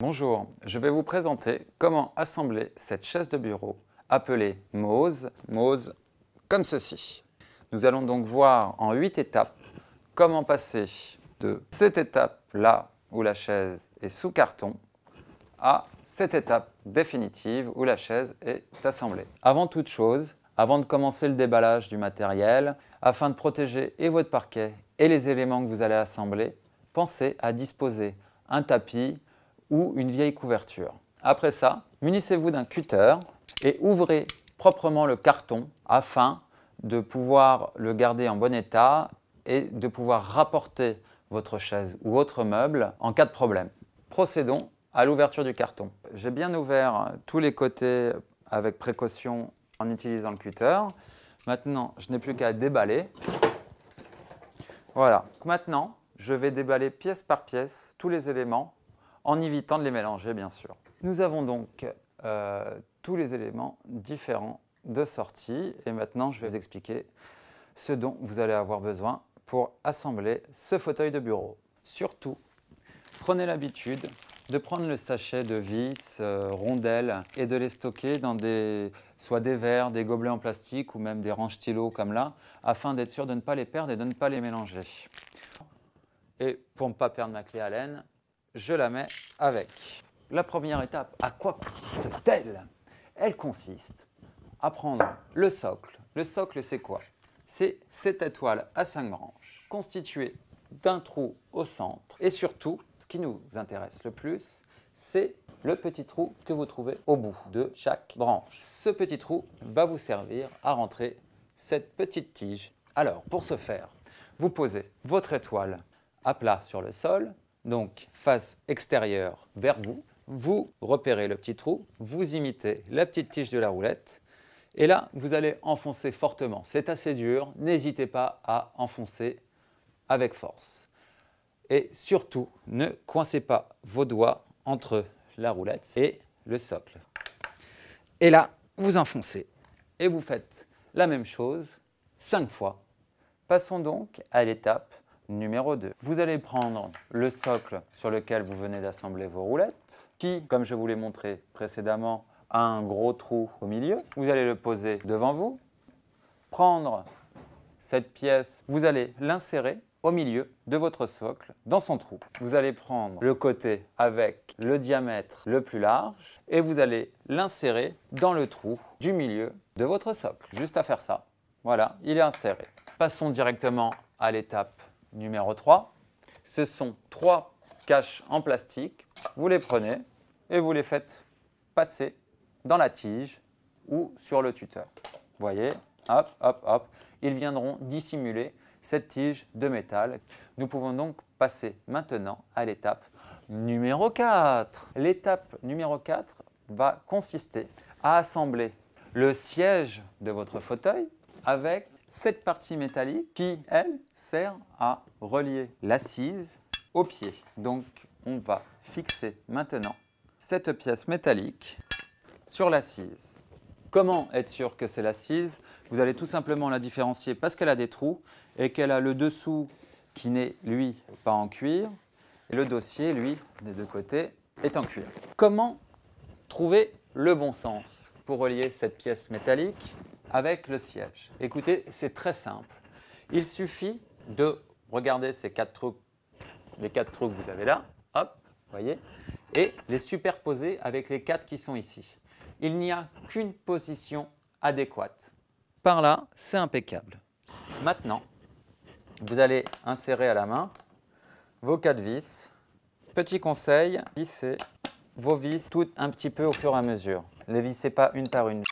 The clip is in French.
Bonjour, je vais vous présenter comment assembler cette chaise de bureau appelée Mose, Mose comme ceci. Nous allons donc voir en 8 étapes comment passer de cette étape là où la chaise est sous carton à cette étape définitive où la chaise est assemblée. Avant toute chose, avant de commencer le déballage du matériel, afin de protéger et votre parquet et les éléments que vous allez assembler, pensez à disposer un tapis, ou une vieille couverture. Après ça, munissez-vous d'un cutter et ouvrez proprement le carton afin de pouvoir le garder en bon état et de pouvoir rapporter votre chaise ou autre meuble en cas de problème. Procédons à l'ouverture du carton. J'ai bien ouvert tous les côtés avec précaution en utilisant le cutter. Maintenant, je n'ai plus qu'à déballer. Voilà. Maintenant, je vais déballer pièce par pièce tous les éléments en évitant de les mélanger bien sûr. Nous avons donc euh, tous les éléments différents de sortie et maintenant je vais vous expliquer ce dont vous allez avoir besoin pour assembler ce fauteuil de bureau. Surtout, prenez l'habitude de prendre le sachet de vis, euh, rondelles et de les stocker dans des, soit des verres, des gobelets en plastique ou même des ranges stylos comme là, afin d'être sûr de ne pas les perdre et de ne pas les mélanger. Et pour ne pas perdre ma clé à laine, je la mets avec. La première étape, à quoi consiste-t-elle Elle consiste à prendre le socle. Le socle, c'est quoi C'est cette étoile à cinq branches, constituée d'un trou au centre. Et surtout, ce qui nous intéresse le plus, c'est le petit trou que vous trouvez au bout de chaque branche. Ce petit trou va vous servir à rentrer cette petite tige. Alors, pour ce faire, vous posez votre étoile à plat sur le sol, donc face extérieure vers vous. Vous repérez le petit trou, vous imitez la petite tige de la roulette et là, vous allez enfoncer fortement. C'est assez dur, n'hésitez pas à enfoncer avec force. Et surtout, ne coincez pas vos doigts entre la roulette et le socle. Et là, vous enfoncez et vous faites la même chose cinq fois. Passons donc à l'étape numéro 2. Vous allez prendre le socle sur lequel vous venez d'assembler vos roulettes, qui, comme je vous l'ai montré précédemment, a un gros trou au milieu. Vous allez le poser devant vous, prendre cette pièce, vous allez l'insérer au milieu de votre socle dans son trou. Vous allez prendre le côté avec le diamètre le plus large et vous allez l'insérer dans le trou du milieu de votre socle. Juste à faire ça. Voilà, il est inséré. Passons directement à l'étape numéro 3. Ce sont trois caches en plastique. Vous les prenez et vous les faites passer dans la tige ou sur le tuteur. Voyez, hop, hop, hop, ils viendront dissimuler cette tige de métal. Nous pouvons donc passer maintenant à l'étape numéro 4. L'étape numéro 4 va consister à assembler le siège de votre fauteuil avec cette partie métallique qui, elle, sert à relier l'assise au pied. Donc, on va fixer maintenant cette pièce métallique sur l'assise. Comment être sûr que c'est l'assise Vous allez tout simplement la différencier parce qu'elle a des trous et qu'elle a le dessous qui n'est, lui, pas en cuir. Et le dossier, lui, des deux côtés, est en cuir. Comment trouver le bon sens pour relier cette pièce métallique avec le siège. Écoutez, c'est très simple. Il suffit de regarder ces quatre trous les quatre trous que vous avez là, hop, voyez, et les superposer avec les quatre qui sont ici. Il n'y a qu'une position adéquate. Par là, c'est impeccable. Maintenant, vous allez insérer à la main vos quatre vis. Petit conseil, vissez vos vis toutes un petit peu au fur et à mesure. Ne les vissez pas une par une.